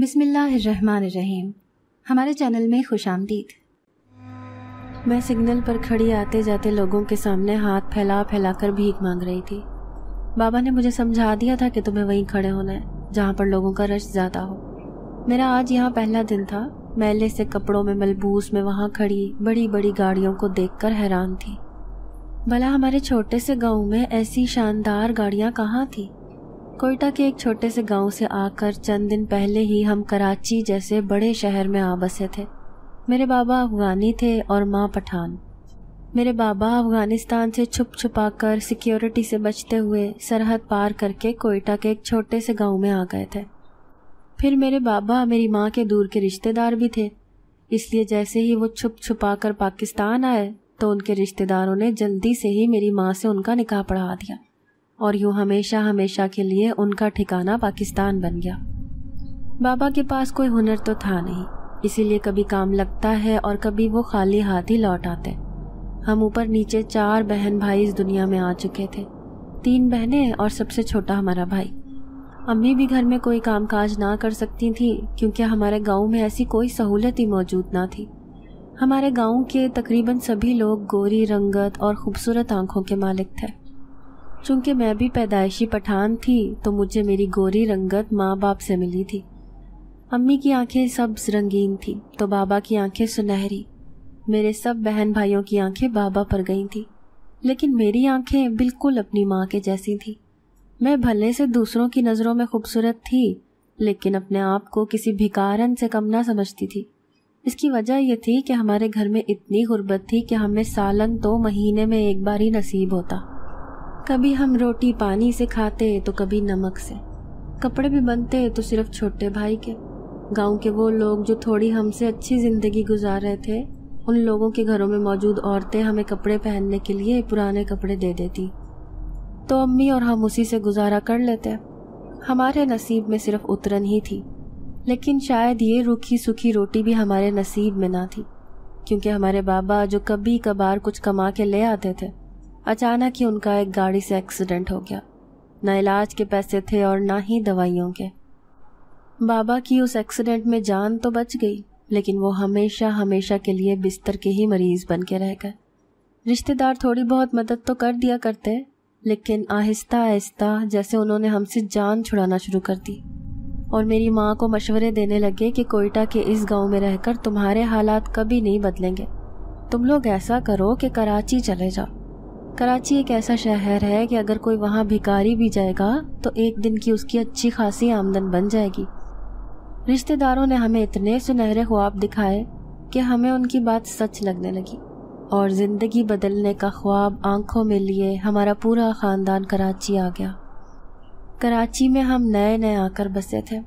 बिसमीम हमारे चैनल में खुश आमदीद मैं सिग्नल पर खड़ी आते जाते लोगों के सामने हाथ फैला फैला कर भीख मांग रही थी बाबा ने मुझे समझा दिया था कि तुम्हें वहीं खड़े होना है जहाँ पर लोगों का रश ज़्यादा हो मेरा आज यहाँ पहला दिन था मैले से कपड़ों में मलबूस में वहाँ खड़ी बड़ी बड़ी गाड़ियों को कर हैरान थी भला हमारे छोटे से गाँव में ऐसी शानदार गाड़ियाँ कहाँ थी कोयटा के एक छोटे से गांव से आकर चंद दिन पहले ही हम कराची जैसे बड़े शहर में आ बसे थे मेरे बाबा अफगानी थे और माँ पठान मेरे बाबा अफगानिस्तान से छुप छुपा कर सिक्योरिटी से बचते हुए सरहद पार करके कोयटा के एक छोटे से गांव में आ गए थे फिर मेरे बाबा मेरी माँ के दूर के रिश्तेदार भी थे इसलिए जैसे ही वो छुप छुपा कर पाकिस्तान आए तो उनके रिश्तेदारों ने जल्दी से ही मेरी माँ से उनका निकाह पढ़ा दिया और यूँ हमेशा हमेशा के लिए उनका ठिकाना पाकिस्तान बन गया बाबा के पास कोई हुनर तो था नहीं इसीलिए कभी काम लगता है और कभी वो खाली हाथ ही लौट आते हम ऊपर नीचे चार बहन भाई इस दुनिया में आ चुके थे तीन बहनें और सबसे छोटा हमारा भाई अम्मी भी घर में कोई काम काज ना कर सकती थी क्योंकि हमारे गांव में ऐसी कोई सहूलत ही मौजूद ना थी हमारे गांव के तकरीबन सभी लोग गोरी रंगत और खूबसूरत आंखों के मालिक थे चूंकि मैं भी पैदाइशी पठान थी तो मुझे मेरी गोरी रंगत माँ बाप से मिली थी अम्मी की आंखें सब्ज रंगीन थी तो बाबा की आंखें सुनहरी मेरे सब बहन भाइयों की आंखें बाबा पर गई थी लेकिन मेरी आंखें बिल्कुल अपनी माँ के जैसी थी मैं भले से दूसरों की नज़रों में खूबसूरत थी लेकिन अपने आप को किसी भिकारन से कम ना समझती थी इसकी वजह यह थी कि हमारे घर में इतनी गुर्बत थी कि हमें सालन तो महीने में एक बार ही नसीब होता कभी हम रोटी पानी से खाते तो कभी नमक से कपड़े भी बनते तो सिर्फ छोटे भाई के गांव के वो लोग जो थोड़ी हमसे अच्छी ज़िंदगी गुजार रहे थे उन लोगों के घरों में मौजूद औरतें हमें कपड़े पहनने के लिए पुराने कपड़े दे देती तो अम्मी और हम उसी से गुजारा कर लेते हमारे नसीब में सिर्फ उतरन ही थी लेकिन शायद ये रूखी सूखी रोटी भी हमारे नसीब में ना थी क्योंकि हमारे बाबा जो कभी कभार कुछ कमा के ले आते थे अचानक ही उनका एक गाड़ी से एक्सीडेंट हो गया ना इलाज के पैसे थे और ना ही दवाइयों के बाबा की उस एक्सीडेंट में जान तो बच गई लेकिन वो हमेशा हमेशा के लिए बिस्तर के ही मरीज बन के रह गए रिश्तेदार थोड़ी बहुत मदद तो कर दिया करते लेकिन आहिस्ता आहिस्ता जैसे उन्होंने हमसे जान छुड़ाना शुरू कर दी और मेरी माँ को मशवरे देने लगे कि कोयटा के इस गांव में रहकर तुम्हारे हालात कभी नहीं बदलेंगे तुम लोग ऐसा करो कि कराची चले जाओ कराची एक ऐसा शहर है कि अगर कोई वहाँ भिकारी भी जाएगा तो एक दिन की उसकी अच्छी खासी आमदन बन जाएगी रिश्तेदारों ने हमें इतने सुनहरे ख्वाब दिखाए कि हमें उनकी बात सच लगने लगी और ज़िंदगी बदलने का ख्वाब आंखों में लिए हमारा पूरा ख़ानदान कराची आ गया कराची में हम नए नए आकर बसे थे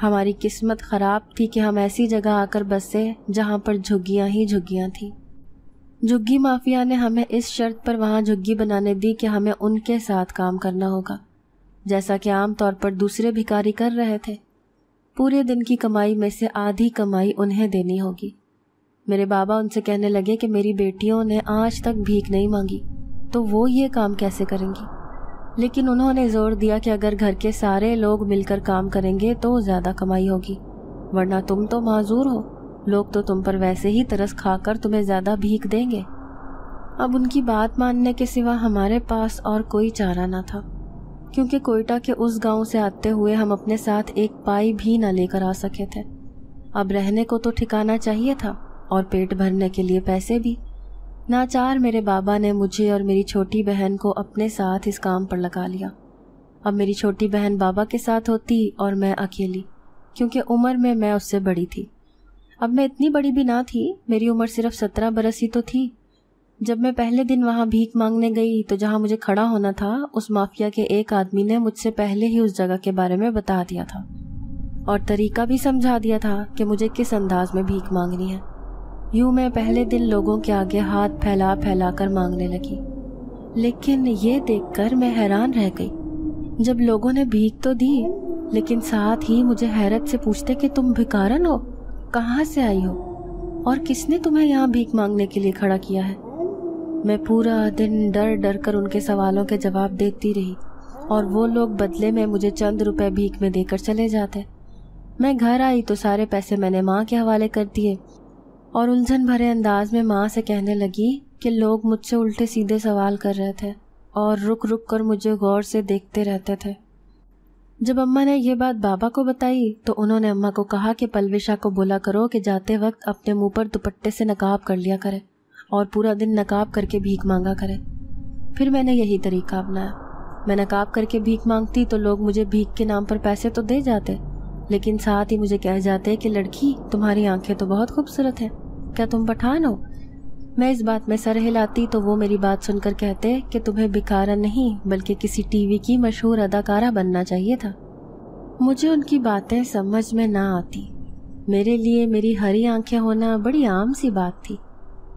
हमारी किस्मत ख़राब थी कि हम ऐसी जगह आकर बसे जहाँ पर झुग्गियाँ ही झुग्गियाँ थीं झुग्गी माफिया ने हमें इस शर्त पर वहाँ झुग्गी बनाने दी कि हमें उनके साथ काम करना होगा जैसा कि आमतौर पर दूसरे भिकारी कर रहे थे पूरे दिन की कमाई में से आधी कमाई उन्हें देनी होगी मेरे बाबा उनसे कहने लगे कि मेरी बेटियों ने आज तक भीख नहीं मांगी तो वो ये काम कैसे करेंगी लेकिन उन्होंने जोर दिया कि अगर घर के सारे लोग मिलकर काम करेंगे तो ज़्यादा कमाई होगी वरना तुम तो माजूर हो लोग तो तुम पर वैसे ही तरस खाकर तुम्हें ज़्यादा भीख देंगे अब उनकी बात मानने के सिवा हमारे पास और कोई चारा ना था क्योंकि कोयटा के उस गांव से आते हुए हम अपने साथ एक पाई भी ना लेकर आ सके थे अब रहने को तो ठिकाना चाहिए था और पेट भरने के लिए पैसे भी नाचार मेरे बाबा ने मुझे और मेरी छोटी बहन को अपने साथ इस काम पर लगा लिया अब मेरी छोटी बहन बाबा के साथ होती और मैं अकेली क्योंकि उम्र में मैं उससे बड़ी थी अब मैं इतनी बड़ी भी ना थी मेरी उम्र सिर्फ सत्रह बरस ही तो थी जब मैं पहले दिन वहां भीख मांगने गई तो जहां मुझे खड़ा होना था उस माफिया के एक आदमी ने मुझसे पहले ही उस जगह के बारे में बता दिया था और तरीका भी समझा दिया था कि मुझे किस अंदाज में भीख मांगनी है यूं मैं पहले दिन लोगों के आगे हाथ फैला फैला कर मांगने लगी लेकिन ये देख मैं हैरान रह गई जब लोगों ने भीख तो दी लेकिन साथ ही मुझे हैरत से पूछते कि तुम भिकारन हो कहाँ से आई हो और किसने तुम्हें यहाँ भीख मांगने के लिए खड़ा किया है मैं पूरा दिन डर डर कर उनके सवालों के जवाब देती रही और वो लोग बदले में मुझे चंद रुपए भीख में देकर चले जाते मैं घर आई तो सारे पैसे मैंने माँ के हवाले कर दिए और उलझन भरे अंदाज में माँ से कहने लगी कि लोग मुझसे उल्टे सीधे सवाल कर रहे थे और रुक रुक कर मुझे गौर से देखते रहते थे जब अम्मा ने यह बात बाबा को बताई तो उन्होंने अम्मा को कहा कि पलविशा को बोला करो कि जाते वक्त अपने मुंह पर दुपट्टे से नकाब कर लिया करे और पूरा दिन नकाब करके भीख मांगा करे फिर मैंने यही तरीका अपनाया मैं नकाब करके भीख मांगती तो लोग मुझे भीख के नाम पर पैसे तो दे जाते लेकिन साथ ही मुझे कह जाते कि लड़की तुम्हारी आंखें तो बहुत खूबसूरत हैं क्या तुम पठान हो मैं इस बात में सर हिलाती तो वो मेरी बात सुनकर कहते कि तुम्हें भिखारा नहीं बल्कि किसी टीवी की मशहूर अदाकारा बनना चाहिए था मुझे उनकी बातें समझ में ना आती मेरे लिए मेरी हरी आंखें होना बड़ी आम सी बात थी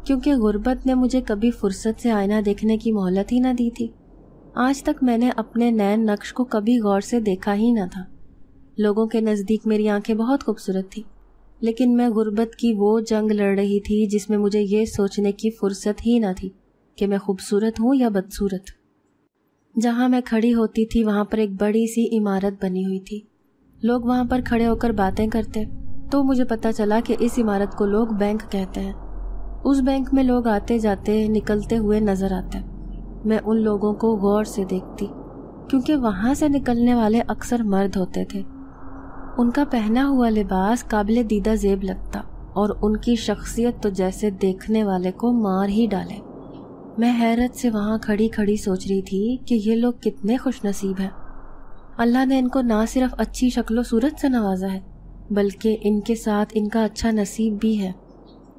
क्योंकि गुर्बत ने मुझे कभी फुर्सत से आईना देखने की मोहलत ही ना दी थी आज तक मैंने अपने नैन नक्श को कभी गौर से देखा ही ना था लोगों के नज़दीक मेरी आंखें बहुत खूबसूरत थी लेकिन मैं गुर्बत की वो जंग लड़ रही थी जिसमें मुझे ये सोचने की फुर्सत ही ना थी कि मैं खूबसूरत हूँ या बदसूरत जहाँ मैं खड़ी होती थी वहाँ पर एक बड़ी सी इमारत बनी हुई थी लोग वहाँ पर खड़े होकर बातें करते तो मुझे पता चला कि इस इमारत को लोग बैंक कहते हैं उस बैंक में लोग आते जाते निकलते हुए नज़र आते मैं उन लोगों को गौर से देखती क्योंकि वहाँ से निकलने वाले अक्सर मर्द होते थे उनका पहना हुआ लिबास काबिल दीदा जेब लगता और उनकी शख्सियत तो जैसे देखने वाले को मार ही डाले मैं हैरत से वहाँ खड़ी खड़ी सोच रही थी कि ये लोग कितने खुशनसीब हैं अल्लाह ने इनको ना सिर्फ अच्छी शक्लो सूरत से नवाजा है बल्कि इनके साथ इनका अच्छा नसीब भी है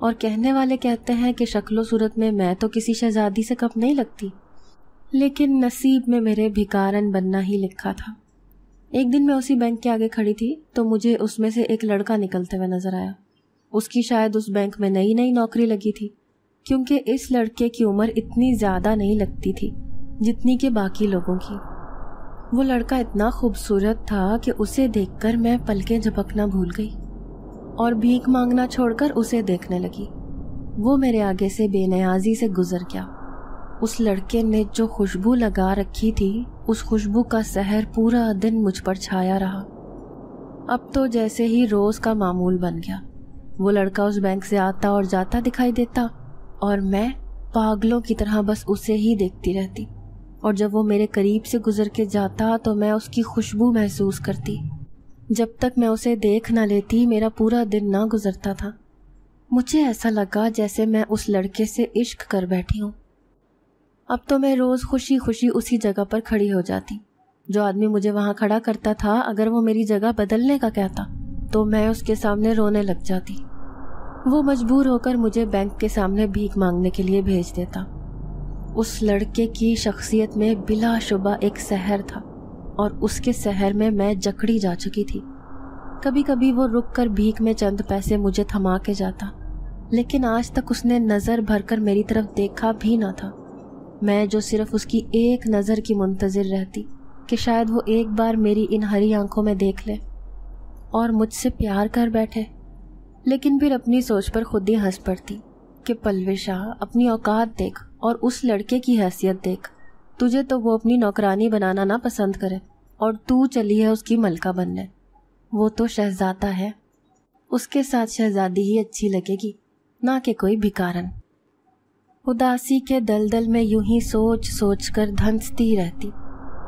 और कहने वाले कहते हैं कि शक्लो सूरत में मैं तो किसी शहजादी से कप नहीं लगती लेकिन नसीब में मेरे भिकारन बनना ही लिखा था एक दिन मैं उसी बैंक के आगे खड़ी थी तो मुझे उसमें से एक लड़का निकलते हुए नजर आया उसकी शायद उस बैंक में नई नई नौकरी लगी थी क्योंकि इस लड़के की उम्र इतनी ज़्यादा नहीं लगती थी जितनी के बाकी लोगों की वो लड़का इतना खूबसूरत था कि उसे देखकर मैं पलकें झपकना भूल गई और भीख मांगना छोड़कर उसे देखने लगी वो मेरे आगे से बेनयाजी से गुजर गया उस लड़के ने जो खुशबू लगा रखी थी उस खुशबू का सहर पूरा दिन मुझ पर छाया रहा अब तो जैसे ही रोज़ का मामूल बन गया वो लड़का उस बैंक से आता और जाता दिखाई देता और मैं पागलों की तरह बस उसे ही देखती रहती और जब वो मेरे करीब से गुजर के जाता तो मैं उसकी खुशबू महसूस करती जब तक मैं उसे देख ना लेती मेरा पूरा दिन ना गुजरता था मुझे ऐसा लगा जैसे मैं उस लड़के से इश्क कर बैठी हूँ अब तो मैं रोज़ खुशी खुशी उसी जगह पर खड़ी हो जाती जो आदमी मुझे वहाँ खड़ा करता था अगर वो मेरी जगह बदलने का कहता तो मैं उसके सामने रोने लग जाती वो मजबूर होकर मुझे बैंक के सामने भीख मांगने के लिए भेज देता उस लड़के की शख्सियत में बिलाशुबा एक शहर था और उसके शहर में मैं जकड़ी जा चुकी थी कभी कभी वो रुक कर भीख में चंद पैसे मुझे थमा के जाता लेकिन आज तक उसने नज़र भर कर मेरी तरफ देखा भी ना था मैं जो सिर्फ उसकी एक नज़र की मुंतज़र रहती कि शायद वो एक बार मेरी इन हरी आंखों में देख ले और मुझसे प्यार कर बैठे लेकिन फिर अपनी सोच पर खुद ही हंस पड़ती कि पलवे शाह अपनी औकात देख और उस लड़के की हैसियत देख तुझे तो वो अपनी नौकरानी बनाना ना पसंद करे और तू चली है उसकी मलका बनने वो तो शहजादा है उसके साथ शहजादी ही अच्छी लगेगी ना कि कोई भिकारन उदासी के दलदल में यूं ही सोच सोच कर धंसती रहती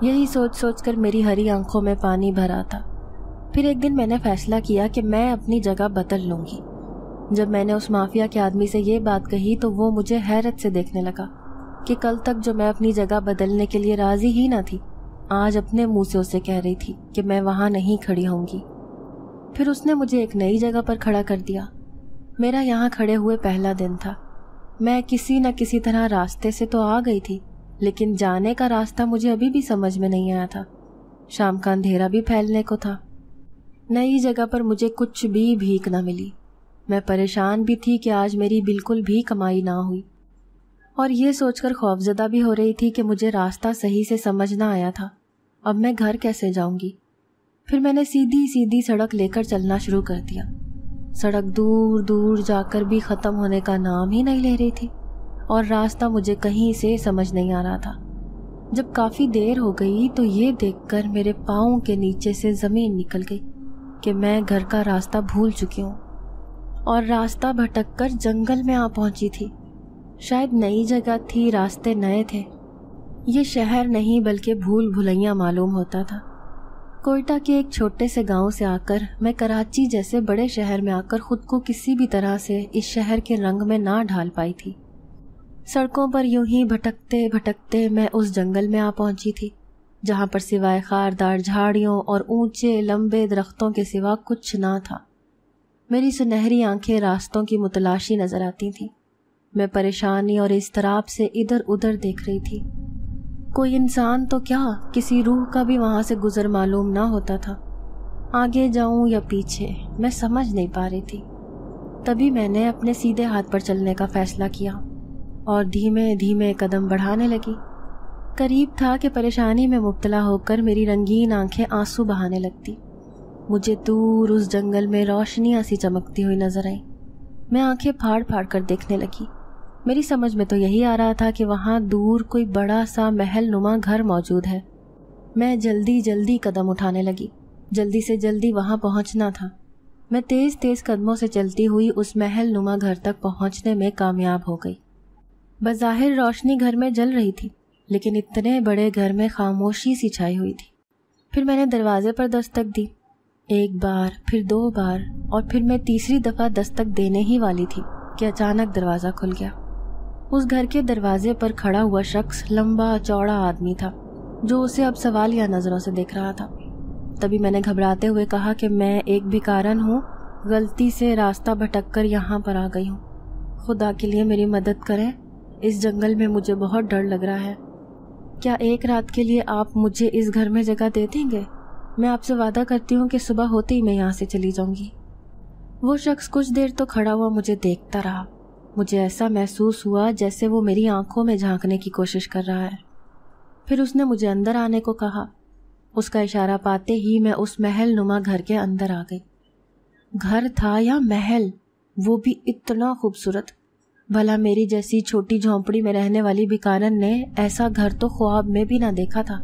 यही सोच सोच कर मेरी हरी आंखों में पानी भरा था फिर एक दिन मैंने फैसला किया कि मैं अपनी जगह बदल लूंगी जब मैंने उस माफिया के आदमी से ये बात कही तो वो मुझे हैरत से देखने लगा कि कल तक जो मैं अपनी जगह बदलने के लिए राजी ही ना थी आज अपने मुंह से उसे कह रही थी कि मैं वहाँ नहीं खड़ी होंगी फिर उसने मुझे एक नई जगह पर खड़ा कर दिया मेरा यहाँ खड़े हुए पहला दिन था मैं किसी न किसी तरह रास्ते से तो आ गई थी लेकिन जाने का रास्ता मुझे अभी भी समझ में नहीं आया था शाम का अंधेरा भी फैलने को था नई जगह पर मुझे कुछ भी भीख ना मिली मैं परेशान भी थी कि आज मेरी बिल्कुल भी कमाई ना हुई और ये सोचकर खौफजदा भी हो रही थी कि मुझे रास्ता सही से समझ ना आया था अब मैं घर कैसे जाऊंगी फिर मैंने सीधी सीधी सड़क लेकर चलना शुरू कर दिया सड़क दूर दूर जाकर भी ख़त्म होने का नाम ही नहीं ले रही थी और रास्ता मुझे कहीं से समझ नहीं आ रहा था जब काफ़ी देर हो गई तो ये देखकर मेरे पाँव के नीचे से ज़मीन निकल गई कि मैं घर का रास्ता भूल चुकी हूँ और रास्ता भटक कर जंगल में आ पहुँची थी शायद नई जगह थी रास्ते नए थे ये शहर नहीं बल्कि भूल भुलैया मालूम होता था कोयटा के एक छोटे से गांव से आकर मैं कराची जैसे बड़े शहर में आकर खुद को किसी भी तरह से इस शहर के रंग में ना ढाल पाई थी सड़कों पर यूं ही भटकते भटकते मैं उस जंगल में आ पहुंची थी जहां पर सिवाय खारदार झाड़ियों और ऊंचे लंबे दरख्तों के सिवा कुछ ना था मेरी सुनहरी आंखें रास्तों की मुतलाशी नजर आती थीं मैं परेशानी और इस से इधर उधर देख रही थी कोई इंसान तो क्या किसी रूह का भी वहाँ से गुज़र मालूम ना होता था आगे जाऊँ या पीछे मैं समझ नहीं पा रही थी तभी मैंने अपने सीधे हाथ पर चलने का फ़ैसला किया और धीमे धीमे कदम बढ़ाने लगी करीब था कि परेशानी में मुबतला होकर मेरी रंगीन आंखें आंसू बहाने लगती मुझे दूर उस जंगल में रोशनियाँ सी चमकती हुई नज़र आई मैं आंखें फाड़ फाड़ कर देखने लगी मेरी समझ में तो यही आ रहा था कि वहाँ दूर कोई बड़ा सा महल नुमा घर मौजूद है मैं जल्दी जल्दी कदम उठाने लगी जल्दी से जल्दी वहाँ पहुँचना था मैं तेज़ तेज़ कदमों से चलती हुई उस महल नुमा घर तक पहुँचने में कामयाब हो गई बज़ाहिर रोशनी घर में जल रही थी लेकिन इतने बड़े घर में खामोशी सी छाई हुई थी फिर मैंने दरवाजे पर दस्तक दी एक बार फिर दो बार और फिर मैं तीसरी दफ़ा दस्तक देने ही वाली थी कि अचानक दरवाज़ा खुल गया उस घर के दरवाजे पर खड़ा हुआ शख्स लंबा चौड़ा आदमी था जो उसे अब सवाल या नज़रों से देख रहा था तभी मैंने घबराते हुए कहा कि मैं एक भी कारण हूँ गलती से रास्ता भटक कर यहाँ पर आ गई हूँ खुदा के लिए मेरी मदद करें इस जंगल में मुझे बहुत डर लग रहा है क्या एक रात के लिए आप मुझे इस घर में जगह दे देंगे मैं आपसे वादा करती हूँ कि सुबह होते ही मैं यहाँ से चली जाऊँगी वो शख्स कुछ देर तो खड़ा हुआ मुझे देखता रहा मुझे ऐसा महसूस हुआ जैसे वो मेरी आंखों में झांकने की कोशिश कर रहा है फिर उसने मुझे अंदर आने को कहा उसका इशारा पाते ही मैं उस महल नुमा घर के अंदर आ गई घर था या महल वो भी इतना खूबसूरत भला मेरी जैसी छोटी झोंपड़ी में रहने वाली बिकानन ने ऐसा घर तो ख्वाब में भी ना देखा था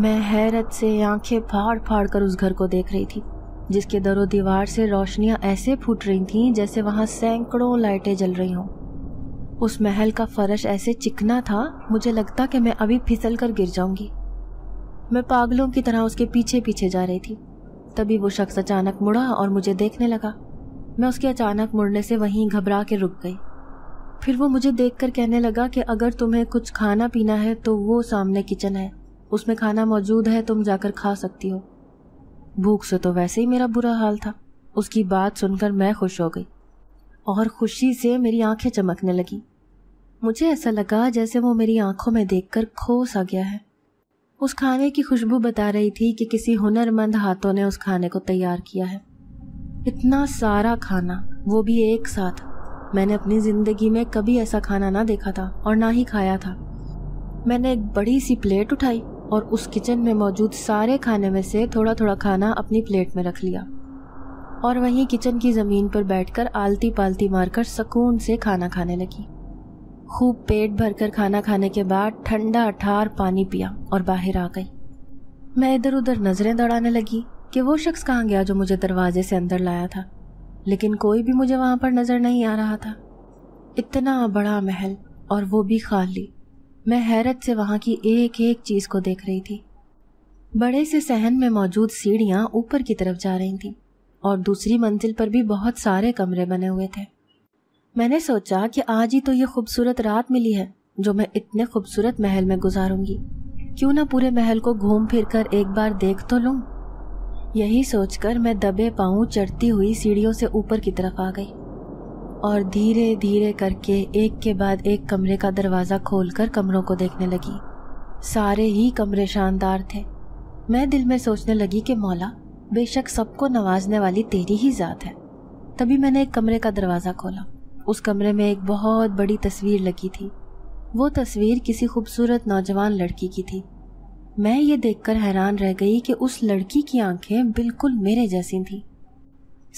मैं हैरत से आंखें फाड़ फाड़ कर उस घर को देख रही थी जिसके दरो दीवार से रोशनियां ऐसे फूट रही थीं जैसे वहां सैकड़ों लाइटें जल रही हों उस महल का फर्श ऐसे चिकना था मुझे लगता कि मैं अभी फिसल कर गिर जाऊंगी मैं पागलों की तरह उसके पीछे पीछे जा रही थी तभी वो शख्स अचानक मुड़ा और मुझे देखने लगा मैं उसके अचानक मुड़ने से वहीं घबरा के रुक गई फिर वो मुझे देख कर कहने लगा कि अगर तुम्हें कुछ खाना पीना है तो वो सामने किचन है उसमें खाना मौजूद है तुम जाकर खा सकती हो भूख से तो वैसे ही मेरा बुरा हाल था उसकी बात सुनकर मैं खुश हो गई और खुशी से मेरी आंखें चमकने लगी मुझे ऐसा लगा जैसे वो मेरी आंखों में देखकर खो सा गया है उस खाने की खुशबू बता रही थी कि किसी हुनरमंद हाथों ने उस खाने को तैयार किया है इतना सारा खाना वो भी एक साथ मैंने अपनी ज़िंदगी में कभी ऐसा खाना ना देखा था और ना ही खाया था मैंने एक बड़ी सी प्लेट उठाई और उस किचन में मौजूद सारे खाने में से थोड़ा थोड़ा खाना अपनी प्लेट में रख लिया और वहीं किचन की ज़मीन पर बैठकर आलती पालती मारकर सुकून से खाना खाने लगी खूब पेट भरकर खाना खाने के बाद ठंडा अठार पानी पिया और बाहर आ गई मैं इधर उधर नज़रें दौड़ाने लगी कि वो शख्स कहाँ गया जो मुझे दरवाजे से अंदर लाया था लेकिन कोई भी मुझे वहाँ पर नज़र नहीं आ रहा था इतना बड़ा महल और वो भी खाली मैं हैरत से वहाँ की एक एक चीज़ को देख रही थी बड़े से सहन में मौजूद सीढ़ियां ऊपर की तरफ जा रही थीं और दूसरी मंजिल पर भी बहुत सारे कमरे बने हुए थे मैंने सोचा कि आज ही तो ये खूबसूरत रात मिली है जो मैं इतने खूबसूरत महल में गुजारूंगी क्यों ना पूरे महल को घूम फिर कर एक बार देख तो लूं? यही सोचकर मैं दबे पाऊँ चढ़ती हुई सीढ़ियों से ऊपर की तरफ आ गई और धीरे धीरे करके एक के बाद एक कमरे का दरवाज़ा खोलकर कमरों को देखने लगी सारे ही कमरे शानदार थे मैं दिल में सोचने लगी कि मौला बेशक सबको नवाजने वाली तेरी ही ज़ात है तभी मैंने एक कमरे का दरवाज़ा खोला उस कमरे में एक बहुत बड़ी तस्वीर लगी थी वो तस्वीर किसी खूबसूरत नौजवान लड़की की थी मैं ये देखकर हैरान रह गई कि उस लड़की की आंखें बिल्कुल मेरे जैसी थीं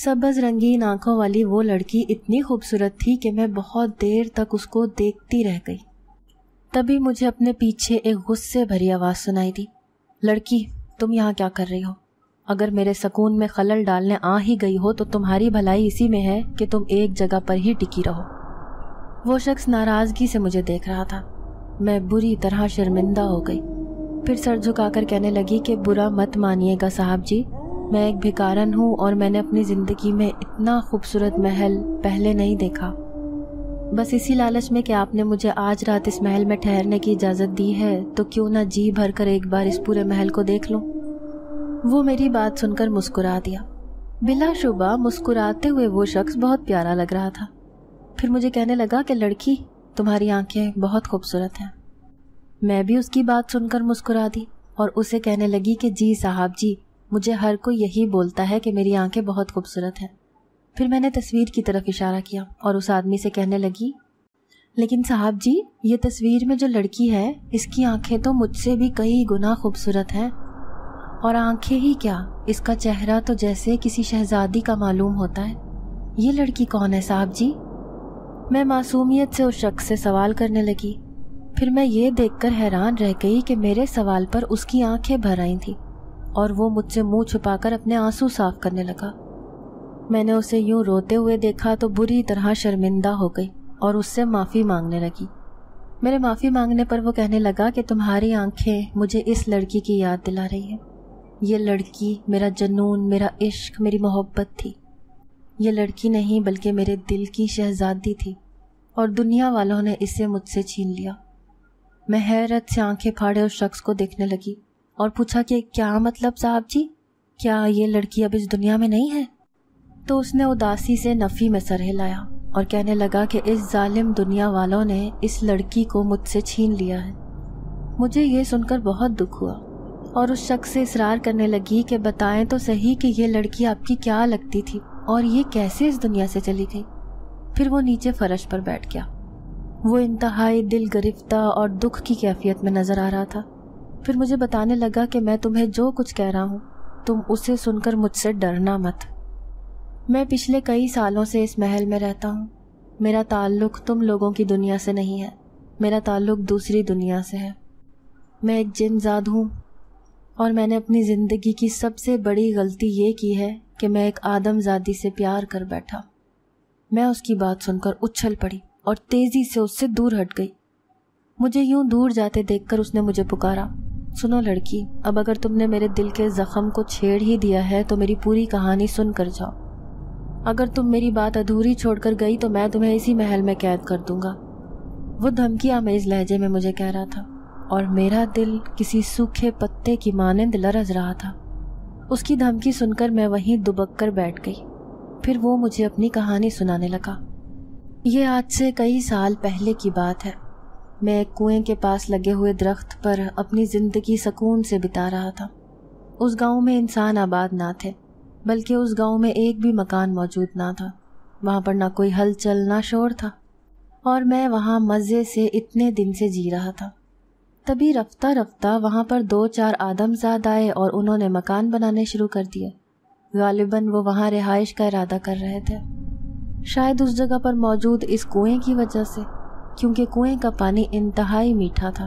सबज रंगीन आंखों वाली वो लड़की इतनी खूबसूरत थी कि मैं बहुत देर तक उसको देखती रह गई तभी मुझे अपने पीछे एक गुस्से भरी आवाज़ सुनाई दी लड़की तुम यहाँ क्या कर रही हो अगर मेरे सकून में खलल डालने आ ही गई हो तो तुम्हारी भलाई इसी में है कि तुम एक जगह पर ही टिकी रहो वो शख्स नाराज़गी से मुझे देख रहा था मैं बुरी तरह शर्मिंदा हो गई फिर सर झुकाकर कहने लगी कि बुरा मत मानिएगा साहब जी मैं एक भिकारन हूँ और मैंने अपनी ज़िंदगी में इतना खूबसूरत महल पहले नहीं देखा बस इसी लालच में कि आपने मुझे आज रात इस महल में ठहरने की इजाज़त दी है तो क्यों ना जी भर कर एक बार इस पूरे महल को देख लूँ वो मेरी बात सुनकर मुस्कुरा दिया बिलाशुबा मुस्कुराते हुए वो शख्स बहुत प्यारा लग रहा था फिर मुझे कहने लगा कि लड़की तुम्हारी आंखें बहुत खूबसूरत हैं मैं भी उसकी बात सुनकर मुस्कुरा दी और उसे कहने लगी कि जी साहब जी मुझे हर कोई यही बोलता है कि मेरी आंखें बहुत खूबसूरत हैं फिर मैंने तस्वीर की तरफ इशारा किया और उस आदमी से कहने लगी लेकिन साहब जी ये तस्वीर में जो लड़की है इसकी आंखें तो मुझसे भी कई गुना खूबसूरत हैं और आंखें ही क्या इसका चेहरा तो जैसे किसी शहजादी का मालूम होता है ये लड़की कौन है साहब जी मैं मासूमियत से उस शख्स से सवाल करने लगी फिर मैं ये देखकर हैरान रह गई कि मेरे सवाल पर उसकी आंखें भर आई थीं और वो मुझसे मुंह छुपाकर अपने आंसू साफ करने लगा मैंने उसे यूं रोते हुए देखा तो बुरी तरह शर्मिंदा हो गई और उससे माफ़ी मांगने लगी मेरे माफ़ी मांगने पर वो कहने लगा कि तुम्हारी आंखें मुझे इस लड़की की याद दिला रही है ये लड़की मेरा जनून मेरा इश्क मेरी मोहब्बत थी ये लड़की नहीं बल्कि मेरे दिल की शहजादी थी और दुनिया वालों ने इसे मुझसे छीन लिया मैं हैरत से आंखें फाड़े उस शख्स को देखने लगी और पूछा कि क्या मतलब साहब जी क्या ये लड़की अब इस दुनिया में नहीं है तो उसने उदासी से नफ़ी में सर हिलाया और कहने लगा कि इस जालिम दुनिया वालों ने इस लड़की को मुझसे छीन लिया है मुझे ये सुनकर बहुत दुख हुआ और उस शख्स से इसरार करने लगी कि बताएं तो सही कि ये लड़की आपकी क्या लगती थी और ये कैसे इस दुनिया से चली गई फिर वो नीचे फर्श पर बैठ गया वो इंतहाई दिल गिरफ्तार और दुख की कैफियत में नज़र आ रहा था फिर मुझे बताने लगा कि मैं तुम्हें जो कुछ कह रहा हूँ तुम उसे सुनकर मुझसे डरना मत मैं पिछले कई सालों से इस महल में रहता हूँ मेरा ताल्लुक तुम लोगों की दुनिया से नहीं है मेरा ताल्लुक दूसरी दुनिया से है मैं एक जिनजाद हूँ और मैंने अपनी ज़िंदगी की सबसे बड़ी गलती ये की है कि मैं एक आदमजादी से प्यार कर बैठा मैं उसकी बात सुनकर उछल पड़ी और तेज़ी से उससे दूर हट गई मुझे यूं दूर जाते देखकर उसने मुझे पुकारा सुनो लड़की अब अगर तुमने मेरे दिल के जख्म को छेड़ ही दिया है तो मेरी पूरी कहानी सुन कर जाओ अगर तुम मेरी बात अधूरी छोड़कर गई तो मैं तुम्हें इसी महल में कैद कर दूंगा वो धमकी आमेज लहजे में मुझे कह रहा था और मेरा दिल किसी सूखे पत्ते की मानंद लरज रहा था उसकी धमकी सुनकर मैं वहीं दुबक कर बैठ गई फिर वो मुझे अपनी कहानी सुनाने लगा ये आज से कई साल पहले की बात है मैं कुएं के पास लगे हुए दरख्त पर अपनी ज़िंदगी सुकून से बिता रहा था उस गांव में इंसान आबाद ना थे बल्कि उस गांव में एक भी मकान मौजूद ना था वहाँ पर ना कोई हलचल ना शोर था और मैं वहाँ मज़े से इतने दिन से जी रहा था तभी रफ्ता रफ्ता वहाँ पर दो चार आदमजाद आए और उन्होंने मकान बनाने शुरू कर दिए गालिबन वो वहाँ रिहाइश का इरादा कर रहे थे शायद उस जगह पर मौजूद इस कुएं की वजह से क्योंकि कुएं का पानी इंतहाई मीठा था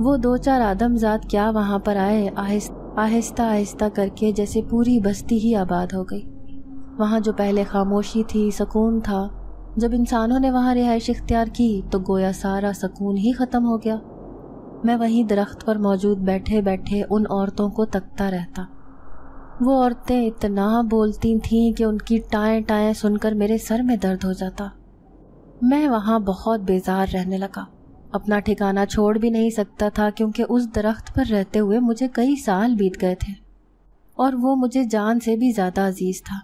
वो दो चार आदमजात क्या वहाँ पर आए आहिस्त आहिस्ता आहिस्ता करके जैसे पूरी बस्ती ही आबाद हो गई वहाँ जो पहले खामोशी थी सुकून था जब इंसानों ने वहाँ रिहाइश इख्तियार की तो गोया सारा सुकून ही ख़त्म हो गया मैं वहीं दरख्त पर मौजूद बैठे बैठे उन औरतों को तकता रहता वो औरतें इतना बोलती थीं कि उनकी टाएँ टाएँ सुनकर मेरे सर में दर्द हो जाता मैं वहाँ बहुत बेजार रहने लगा अपना ठिकाना छोड़ भी नहीं सकता था क्योंकि उस दरख्त पर रहते हुए मुझे कई साल बीत गए थे और वो मुझे जान से भी ज़्यादा अजीज़ था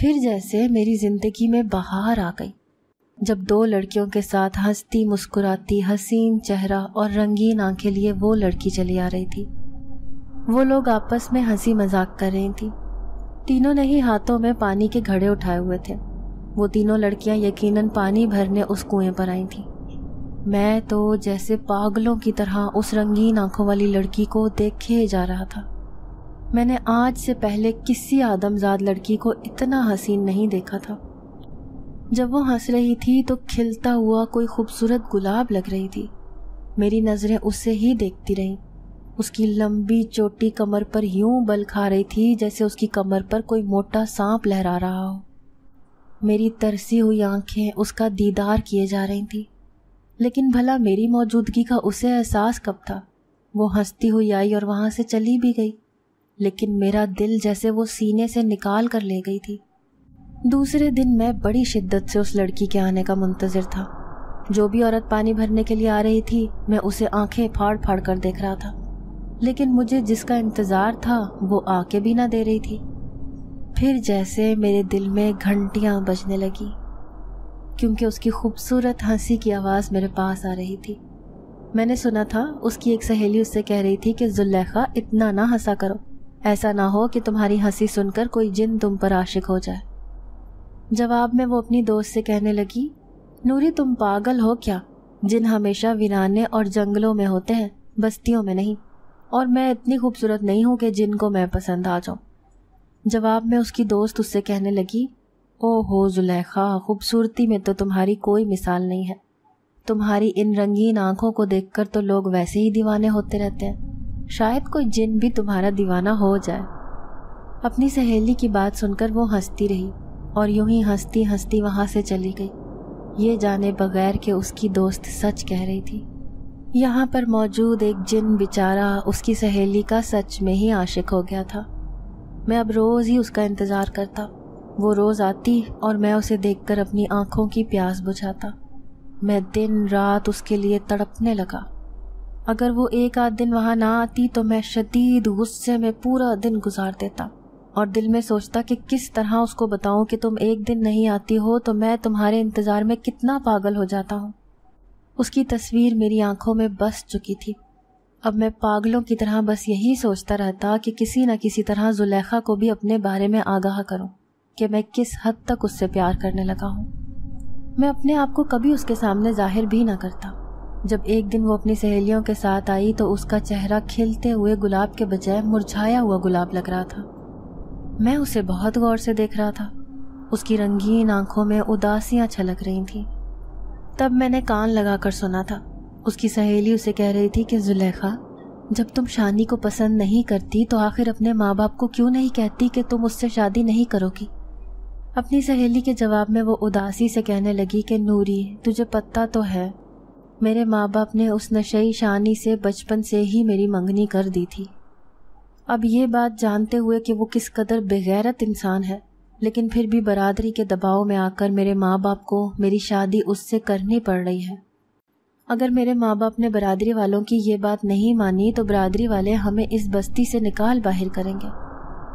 फिर जैसे मेरी ज़िंदगी में बहार आ गई जब दो लड़कियों के साथ हंसती मुस्कुराती हसीन चेहरा और रंगीन आंखें लिए वो लड़की चली आ रही थी वो लोग आपस में हंसी मजाक कर रही थी तीनों ने ही हाथों में पानी के घड़े उठाए हुए थे वो तीनों लड़कियां यकीनन पानी भरने उस कुएं पर आई थीं मैं तो जैसे पागलों की तरह उस रंगीन आंखों वाली लड़की को देखे जा रहा था मैंने आज से पहले किसी आदमजाद लड़की को इतना हसीन नहीं देखा था जब वो हंस रही थी तो खिलता हुआ कोई खूबसूरत गुलाब लग रही थी मेरी नज़रें उसे ही देखती रहीं उसकी लंबी चोटी कमर पर यूं बल खा रही थी जैसे उसकी कमर पर कोई मोटा सांप लहरा रहा हो मेरी तरसी हुई आंखें उसका दीदार किए जा रही थी लेकिन भला मेरी मौजूदगी का उसे एहसास कब था वो हंसती हुई आई और वहाँ से चली भी गई लेकिन मेरा दिल जैसे वो सीने से निकाल कर ले गई थी दूसरे दिन मैं बड़ी शिद्दत से उस लड़की के आने का मुंतज़र था जो भी औरत पानी भरने के लिए आ रही थी मैं उसे आंखें फाड़ फाड़ कर देख रहा था लेकिन मुझे जिसका इंतज़ार था वो आके भी ना दे रही थी फिर जैसे मेरे दिल में घंटियाँ बजने लगी क्योंकि उसकी खूबसूरत हंसी की आवाज़ मेरे पास आ रही थी मैंने सुना था उसकी एक सहेली उससे कह रही थी कि जुल्लेखा इतना ना हंसा करो ऐसा ना हो कि तुम्हारी हंसी सुनकर कोई जिन तुम पर आशिक हो जाए जवाब में वो अपनी दोस्त से कहने लगी नूरी तुम पागल हो क्या जिन हमेशा वीराने और जंगलों में होते हैं बस्तियों में नहीं और मैं इतनी खूबसूरत नहीं हूँ कि जिनको मैं पसंद आ जाऊँ जवाब में उसकी दोस्त उससे कहने लगी ओ हो जुलेखा खूबसूरती में तो तुम्हारी कोई मिसाल नहीं है तुम्हारी इन रंगीन आंखों को देखकर तो लोग वैसे ही दीवाने होते रहते हैं शायद कोई जिन भी तुम्हारा दीवाना हो जाए अपनी सहेली की बात सुनकर वो हंसती रही और यूं ही हंसती हंसती वहाँ से चली गई ये जाने बगैर के उसकी दोस्त सच कह रही थी यहाँ पर मौजूद एक जिन बेचारा उसकी सहेली का सच में ही आशिक हो गया था मैं अब रोज़ ही उसका इंतज़ार करता वो रोज़ आती और मैं उसे देखकर अपनी आँखों की प्यास बुझाता मैं दिन रात उसके लिए तड़पने लगा अगर वो एक आध दिन वहाँ ना आती तो मैं शदीद गुस्से में पूरा दिन गुजार देता और दिल में सोचता कि किस तरह उसको बताऊं कि तुम एक दिन नहीं आती हो तो मैं तुम्हारे इंतज़ार में कितना पागल हो जाता हूँ उसकी तस्वीर मेरी आंखों में बस चुकी थी अब मैं पागलों की तरह बस यही सोचता रहता कि किसी न किसी तरह जुलेखा को भी अपने बारे में आगाह करूं कि मैं किस हद तक उससे प्यार करने लगा हूं मैं अपने आप को कभी उसके सामने जाहिर भी ना करता जब एक दिन वो अपनी सहेलियों के साथ आई तो उसका चेहरा खिलते हुए गुलाब के बजाय मुरझाया हुआ गुलाब लग रहा था मैं उसे बहुत गौर से देख रहा था उसकी रंगीन आंखों में उदासियां छलक रही थी तब मैंने कान लगाकर सुना था उसकी सहेली उसे कह रही थी कि जुलेखा जब तुम शानी को पसंद नहीं करती तो आखिर अपने माँ बाप को क्यों नहीं कहती कि तुम उससे शादी नहीं करोगी अपनी सहेली के जवाब में वो उदासी से कहने लगी कि नूरी तुझे पता तो है मेरे माँ बाप ने उस नशई शानी से बचपन से ही मेरी मंगनी कर दी थी अब ये बात जानते हुए कि वो किस कदर बेगैरत इंसान है लेकिन फिर भी बरादरी के दबाव में आकर मेरे माँ बाप को मेरी शादी उससे करनी पड़ रही है अगर मेरे माँ बाप ने बरदरी वालों की ये बात नहीं मानी तो बरदरी वाले हमें इस बस्ती से निकाल बाहर करेंगे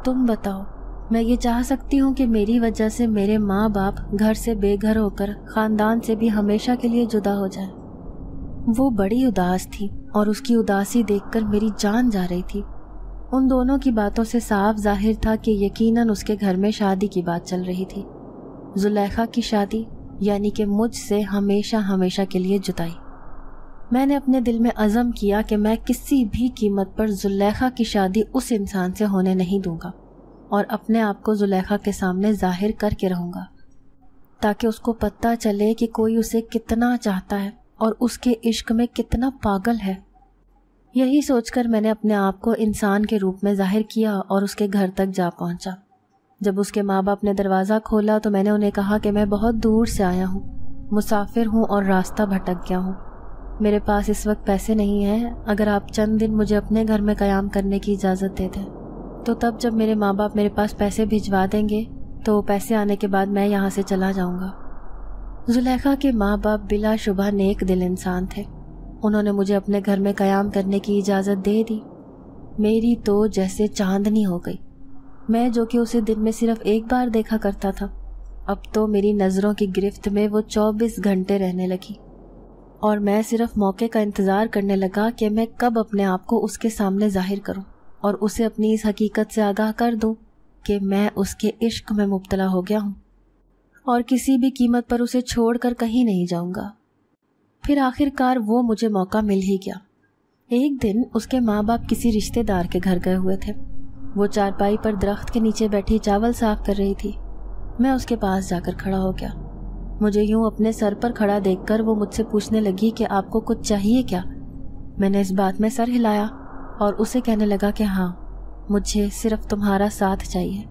तुम बताओ मैं ये चाह सकती हूँ कि मेरी वजह से मेरे माँ बाप घर से बेघर होकर ख़ानदान से भी हमेशा के लिए जुदा हो जाए वो बड़ी उदास थी और उसकी उदासी देखकर मेरी जान जा रही थी उन दोनों की बातों से साफ जाहिर था कि यकीनन उसके घर में शादी की बात चल रही थी जुलेखा की शादी यानी कि मुझसे हमेशा हमेशा के लिए जुताई मैंने अपने दिल में अज़म किया कि मैं किसी भी कीमत पर जुलेखा की शादी उस इंसान से होने नहीं दूंगा और अपने आप को जुलेखा के सामने जाहिर करके रहूँगा ताकि उसको पता चले कि कोई उसे कितना चाहता है और उसके इश्क में कितना पागल है यही सोचकर मैंने अपने आप को इंसान के रूप में जाहिर किया और उसके घर तक जा पहुंचा। जब उसके माँ बाप ने दरवाज़ा खोला तो मैंने उन्हें कहा कि मैं बहुत दूर से आया हूँ मुसाफिर हूँ और रास्ता भटक गया हूँ मेरे पास इस वक्त पैसे नहीं हैं अगर आप चंद दिन मुझे अपने घर में क़याम करने की इजाज़त दे दें तो तब जब मेरे माँ बाप मेरे पास पैसे भिजवा देंगे तो पैसे आने के बाद मैं यहाँ से चला जाऊँगा जुलेखा के माँ बाप बिला शुबा नेक दिल इंसान थे उन्होंने मुझे अपने घर में क़याम करने की इजाज़त दे दी मेरी तो जैसे चांदनी हो गई मैं जो कि उसे दिन में सिर्फ एक बार देखा करता था अब तो मेरी नज़रों की गिरफ्त में वो चौबीस घंटे रहने लगी और मैं सिर्फ मौके का इंतज़ार करने लगा कि मैं कब अपने आप को उसके सामने जाहिर करूं और उसे अपनी इस हकीकत से आगाह कर दूं कि मैं उसके इश्क में मुबतला हो गया हूं और किसी भी कीमत पर उसे छोड़कर कहीं नहीं जाऊंगा फिर आखिरकार वो मुझे मौका मिल ही गया एक दिन उसके माँ बाप किसी रिश्तेदार के घर गए हुए थे वो चारपाई पर दरख्त के नीचे बैठी चावल साफ कर रही थी मैं उसके पास जाकर खड़ा हो गया मुझे यूं अपने सर पर खड़ा देखकर वो मुझसे पूछने लगी कि आपको कुछ चाहिए क्या मैंने इस बात में सर हिलाया और उसे कहने लगा कि हाँ मुझे सिर्फ तुम्हारा साथ चाहिए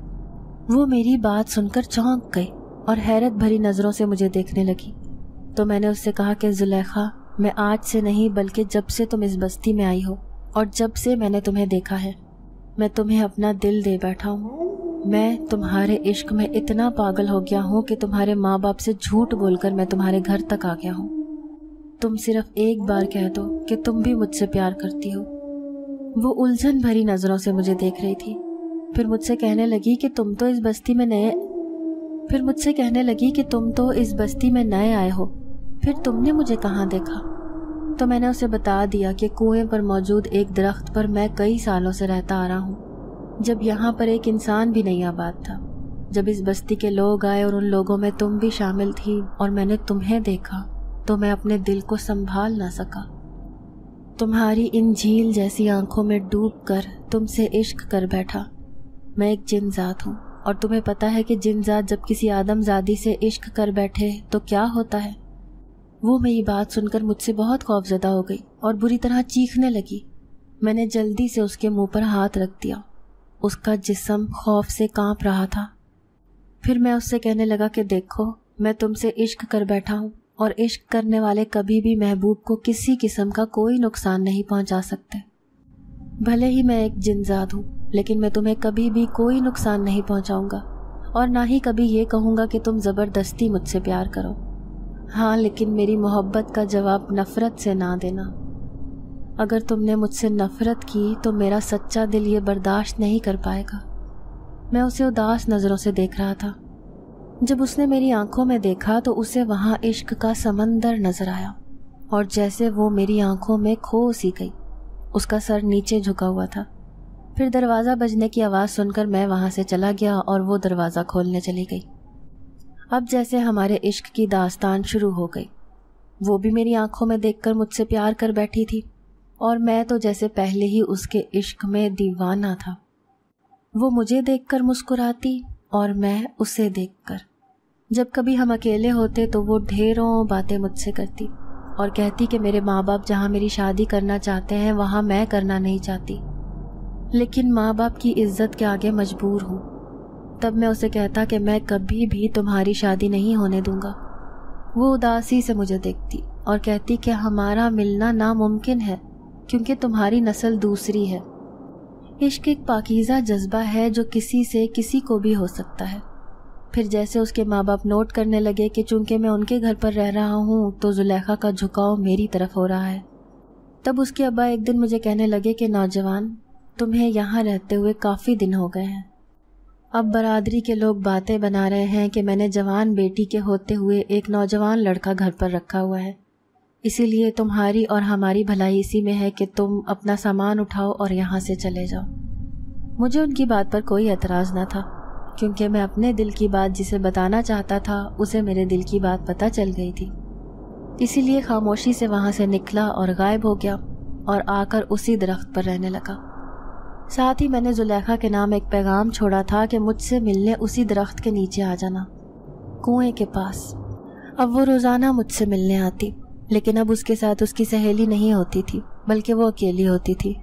वो मेरी बात सुनकर चौंक गई और हैरत भरी नज़रों से मुझे देखने लगी तो मैंने उससे कहा कि जुलेखा मैं आज से नहीं बल्कि जब से तुम इस बस्ती में आई हो और जब से मैंने तुम्हें देखा है मैं तुम्हें अपना दिल दे बैठा हूँ मैं तुम्हारे इश्क में इतना पागल हो गया हूँ कि तुम्हारे माँ बाप से झूठ बोलकर मैं तुम्हारे घर तक आ गया हूँ तुम सिर्फ एक बार कह दो कि तुम भी मुझसे प्यार करती हो वो उलझन भरी नज़रों से मुझे देख रही थी फिर मुझसे कहने लगी कि तुम तो इस बस्ती में नए फिर मुझसे कहने लगी कि तुम तो इस बस्ती में नए आए हो फिर तुमने मुझे कहाँ देखा तो मैंने उसे बता दिया कि कुएं पर मौजूद एक दरख्त पर मैं कई सालों से रहता आ रहा हूँ जब यहाँ पर एक इंसान भी नहीं आबाद था जब इस बस्ती के लोग आए और उन लोगों में तुम भी शामिल थी और मैंने तुम्हें देखा तो मैं अपने दिल को संभाल ना सका तुम्हारी इन झील जैसी आंखों में डूब कर तुमसे इश्क कर बैठा मैं एक जिनजात हूँ और तुम्हें पता है कि जिनजात जब किसी आदमजादी से इश्क कर बैठे तो क्या होता है वो मेरी बात सुनकर मुझसे बहुत खौफजदा हो गई और बुरी तरह चीखने लगी मैंने जल्दी से उसके मुंह पर हाथ रख दिया उसका जिसम खौफ से कांप रहा था फिर मैं उससे कहने लगा कि देखो मैं तुमसे इश्क कर बैठा हूँ और इश्क करने वाले कभी भी महबूब को किसी किस्म का कोई नुकसान नहीं पहुँचा सकते भले ही मैं एक जिनजाद हूँ लेकिन मैं तुम्हें कभी भी कोई नुकसान नहीं पहुँचाऊँगा और ना ही कभी ये कहूँगा कि तुम ज़बरदस्ती मुझसे प्यार करो हाँ लेकिन मेरी मोहब्बत का जवाब नफ़रत से ना देना अगर तुमने मुझसे नफ़रत की तो मेरा सच्चा दिल ये बर्दाश्त नहीं कर पाएगा मैं उसे उदास नज़रों से देख रहा था जब उसने मेरी आंखों में देखा तो उसे वहाँ इश्क का समंदर नज़र आया और जैसे वो मेरी आंखों में खो सी गई उसका सर नीचे झुका हुआ था फिर दरवाज़ा बजने की आवाज़ सुनकर मैं वहाँ से चला गया और वो दरवाज़ा खोलने चली गई अब जैसे हमारे इश्क की दास्तान शुरू हो गई वो भी मेरी आंखों में देखकर मुझसे प्यार कर बैठी थी और मैं तो जैसे पहले ही उसके इश्क में दीवाना था वो मुझे देखकर मुस्कुराती और मैं उसे देखकर जब कभी हम अकेले होते तो वो ढेरों बातें मुझसे करती और कहती कि मेरे माँ बाप जहाँ मेरी शादी करना चाहते हैं वहाँ मैं करना नहीं चाहती लेकिन माँ बाप की इज्जत के आगे मजबूर हूँ तब मैं उसे कहता कि मैं कभी भी तुम्हारी शादी नहीं होने दूंगा वो उदासी से मुझे देखती और कहती कि हमारा मिलना नामुमकिन है क्योंकि तुम्हारी नस्ल दूसरी है इश्क एक पाकिज़ा जज्बा है जो किसी से किसी को भी हो सकता है फिर जैसे उसके माँ बाप नोट करने लगे कि चूंकि मैं उनके घर पर रह रहा हूँ तो जुलेखा का झुकाव मेरी तरफ हो रहा है तब उसके अब्बा एक दिन मुझे कहने लगे कि नौजवान तुम्हें यहाँ रहते हुए काफ़ी दिन हो गए हैं अब बरादरी के लोग बातें बना रहे हैं कि मैंने जवान बेटी के होते हुए एक नौजवान लड़का घर पर रखा हुआ है इसीलिए तुम्हारी और हमारी भलाई इसी में है कि तुम अपना सामान उठाओ और यहाँ से चले जाओ मुझे उनकी बात पर कोई एतराज़ ना था क्योंकि मैं अपने दिल की बात जिसे बताना चाहता था उसे मेरे दिल की बात पता चल गई थी इसीलिए खामोशी से वहाँ से निकला और गायब हो गया और आकर उसी दरख्त पर रहने लगा साथ ही मैंने जुलेखा के नाम एक पैगाम छोड़ा था कि मुझसे मिलने उसी दरख्त के नीचे आ जाना कुएं के पास अब वो रोज़ाना मुझसे मिलने आती लेकिन अब उसके साथ उसकी सहेली नहीं होती थी बल्कि वो अकेली होती थी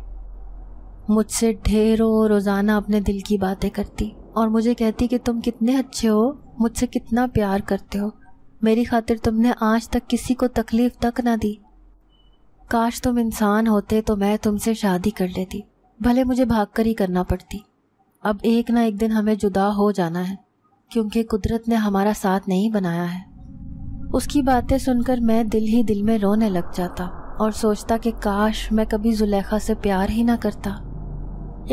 मुझसे ढेरों रोज़ाना अपने दिल की बातें करती और मुझे कहती कि तुम कितने अच्छे हो मुझसे कितना प्यार करते हो मेरी खातिर तुमने आज तक किसी को तकलीफ़ तक ना दी काश तुम इंसान होते तो मैं तुमसे शादी कर लेती भले मुझे भाग कर ही करना पड़ती अब एक ना एक दिन हमें जुदा हो जाना है क्योंकि कुदरत ने हमारा साथ नहीं बनाया है उसकी बातें सुनकर मैं दिल ही दिल में रोने लग जाता और सोचता कि काश मैं कभी जुलेखा से प्यार ही ना करता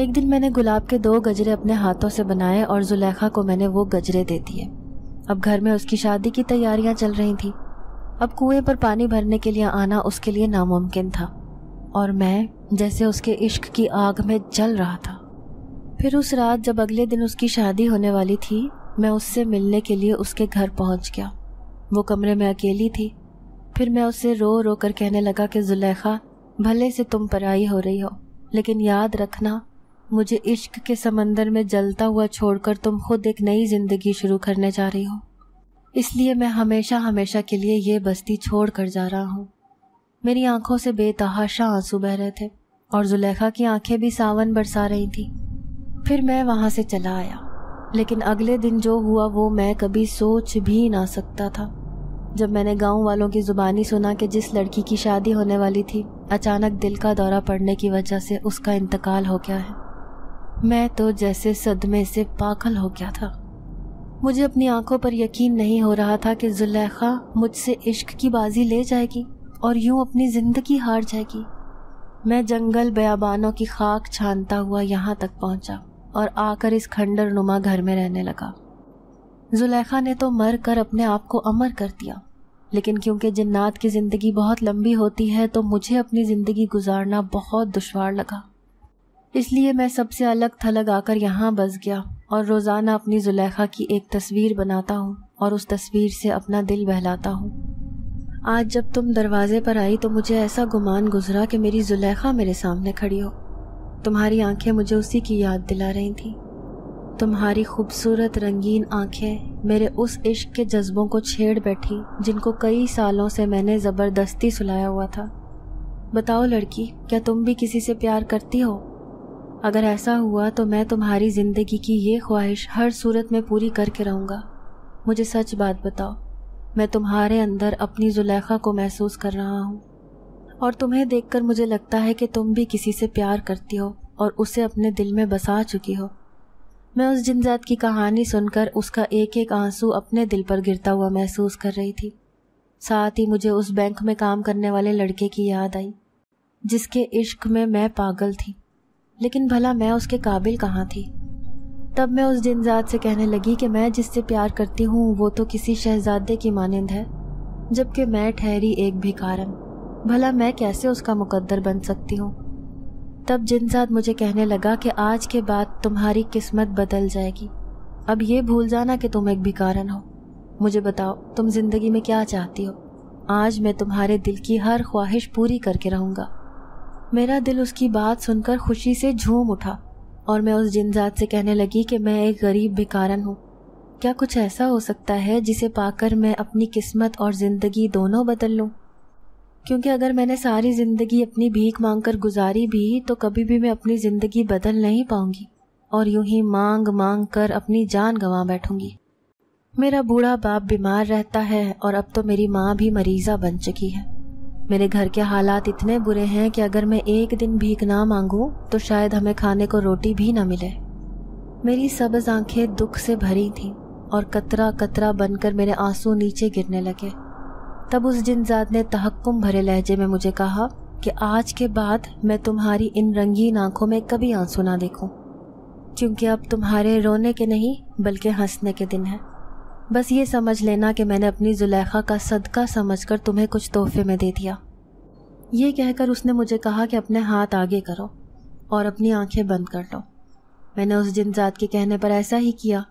एक दिन मैंने गुलाब के दो गजरे अपने हाथों से बनाए और जुलेखा को मैंने वो गजरे दे दिए अब घर में उसकी शादी की तैयारियां चल रही थी अब कुएं पर पानी भरने के लिए आना उसके लिए नामुमकिन था और मैं जैसे उसके इश्क की आग में जल रहा था फिर उस रात जब अगले दिन उसकी शादी होने वाली थी मैं उससे मिलने के लिए उसके घर पहुंच गया वो कमरे में अकेली थी फिर मैं उसे रो रो कर कहने लगा कि जुलेखा भले से तुम पराई हो रही हो लेकिन याद रखना मुझे इश्क के समंदर में जलता हुआ छोड़कर तुम खुद एक नई ज़िंदगी शुरू करने जा रही हो इसलिए मैं हमेशा हमेशा के लिए ये बस्ती छोड़ कर जा रहा हूँ मेरी आंखों से बेतहाशा आंसू बह रहे थे और जुलेखा की आंखें भी सावन बरसा रही थी फिर मैं वहां से चला आया लेकिन अगले दिन जो हुआ वो मैं कभी सोच भी ना सकता था जब मैंने गांव वालों की ज़ुबानी सुना कि जिस लड़की की शादी होने वाली थी अचानक दिल का दौरा पड़ने की वजह से उसका इंतकाल हो गया है मैं तो जैसे सदमे से पागल हो गया था मुझे अपनी आंखों पर यकीन नहीं हो रहा था कि जुलेखा मुझसे इश्क की बाजी ले जाएगी और यूं अपनी ज़िंदगी हार जाएगी मैं जंगल बयाबानों की खाक छानता हुआ यहाँ तक पहुँचा और आकर इस खंडर नुमा घर में रहने लगा जुलेखा ने तो मर कर अपने आप को अमर कर दिया लेकिन क्योंकि जिन्नात की ज़िंदगी बहुत लंबी होती है तो मुझे अपनी ज़िंदगी गुजारना बहुत दुशवार लगा इसलिए मैं सबसे अलग थलग आकर यहाँ बस गया और रोज़ाना अपनी जुलेखा की एक तस्वीर बनाता हूँ और उस तस्वीर से अपना दिल बहलाता हूँ आज जब तुम दरवाज़े पर आई तो मुझे ऐसा गुमान गुजरा कि मेरी जुलेखा मेरे सामने खड़ी हो तुम्हारी आंखें मुझे उसी की याद दिला रही थीं तुम्हारी खूबसूरत रंगीन आंखें मेरे उस इश्क के जज्बों को छेड़ बैठी जिनको कई सालों से मैंने ज़बरदस्ती सुलाया हुआ था बताओ लड़की क्या तुम भी किसी से प्यार करती हो अगर ऐसा हुआ तो मैं तुम्हारी ज़िंदगी की ये ख्वाहिश हर सूरत में पूरी करके रहूँगा मुझे सच बात बताओ मैं तुम्हारे अंदर अपनी जुलेखा को महसूस कर रहा हूँ और तुम्हें देखकर मुझे लगता है कि तुम भी किसी से प्यार करती हो और उसे अपने दिल में बसा चुकी हो मैं उस जिनजात की कहानी सुनकर उसका एक एक आंसू अपने दिल पर गिरता हुआ महसूस कर रही थी साथ ही मुझे उस बैंक में काम करने वाले लड़के की याद आई जिसके इश्क में मैं पागल थी लेकिन भला मैं उसके काबिल कहाँ थी तब मैं उस जिनजात से कहने लगी कि मैं जिससे प्यार करती हूँ वो तो किसी शहजादे की मानंद है जबकि मैं ठहरी एक भिकारन भला मैं कैसे उसका मुकद्दर बन सकती हूँ तब जिनसाद मुझे कहने लगा कि आज के बाद तुम्हारी किस्मत बदल जाएगी अब ये भूल जाना कि तुम एक भिकारन हो मुझे बताओ तुम जिंदगी में क्या चाहती हो आज मैं तुम्हारे दिल की हर ख्वाहिश पूरी करके रहूँगा मेरा दिल उसकी बात सुनकर खुशी से झूम उठा और मैं उस जिनजात से कहने लगी कि मैं एक गरीब भिकारन हूँ क्या कुछ ऐसा हो सकता है जिसे पाकर मैं अपनी किस्मत और ज़िंदगी दोनों बदल लूँ क्योंकि अगर मैंने सारी ज़िंदगी अपनी भीख मांग कर गुजारी भी तो कभी भी मैं अपनी ज़िंदगी बदल नहीं पाऊंगी और यूं ही मांग मांग कर अपनी जान गंवा बैठूंगी मेरा बूढ़ा बाप बीमार रहता है और अब तो मेरी माँ भी मरीज़ा बन चुकी है मेरे घर के हालात इतने बुरे हैं कि अगर मैं एक दिन भीख ना मांगूँ तो शायद हमें खाने को रोटी भी ना मिले मेरी सब्ज आंखें दुख से भरी थीं और कतरा कतरा बनकर मेरे आंसू नीचे गिरने लगे तब उस जिनजात ने तहक्कुम भरे लहजे में मुझे कहा कि आज के बाद मैं तुम्हारी इन रंगीन आंखों में कभी आंसू ना देखूं क्योंकि अब तुम्हारे रोने के नहीं बल्कि हंसने के दिन हैं बस ये समझ लेना कि मैंने अपनी जुलेखा का सदका समझकर तुम्हें कुछ तोहफे में दे दिया ये कहकर उसने मुझे कहा कि अपने हाथ आगे करो और अपनी आंखें बंद कर लो मैंने उस जिनजात के कहने पर ऐसा ही किया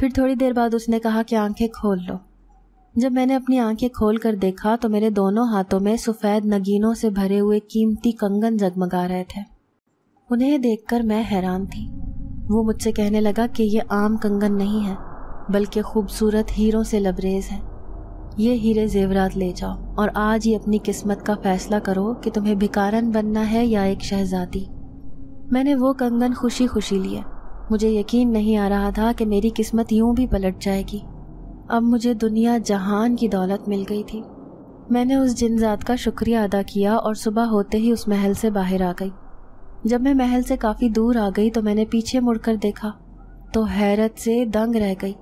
फिर थोड़ी देर बाद उसने कहा कि आंखें खोल लो जब मैंने अपनी आंखें खोल कर देखा तो मेरे दोनों हाथों में सफ़ेद नगीनों से भरे हुए कीमती कंगन जगमगा रहे थे उन्हें देखकर मैं हैरान थी वो मुझसे कहने लगा कि ये आम कंगन नहीं है बल्कि खूबसूरत हीरों से लबरेज है ये हीरे जेवरात ले जाओ और आज ही अपनी किस्मत का फैसला करो कि तुम्हें भिकारन बनना है या एक शहजादी मैंने वो कंगन खुशी खुशी लिए मुझे यकीन नहीं आ रहा था कि मेरी किस्मत यूं भी पलट जाएगी अब मुझे दुनिया जहान की दौलत मिल गई थी मैंने उस जिनजात का शुक्रिया अदा किया और सुबह होते ही उस महल से बाहर आ गई जब मैं महल से काफ़ी दूर आ गई तो मैंने पीछे मुड़कर देखा तो हैरत से दंग रह गई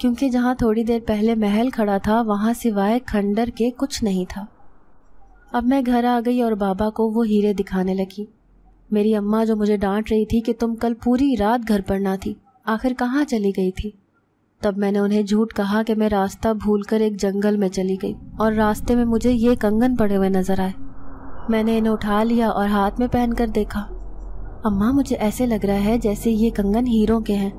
क्योंकि जहाँ थोड़ी देर पहले महल खड़ा था वहाँ सिवाय खंडर के कुछ नहीं था अब मैं घर आ गई और बाबा को वो हीरे दिखाने लगी मेरी अम्मा जो मुझे डांट रही थी कि तुम कल पूरी रात घर पर ना थी आखिर कहाँ चली गई थी तब मैंने उन्हें झूठ कहा कि मैं रास्ता भूलकर एक जंगल में चली गई और रास्ते में मुझे ये कंगन पड़े हुए नजर आए मैंने इन्हें उठा लिया और हाथ में पहनकर देखा अम्मा मुझे ऐसे लग रहा है जैसे ये कंगन हीरो के हैं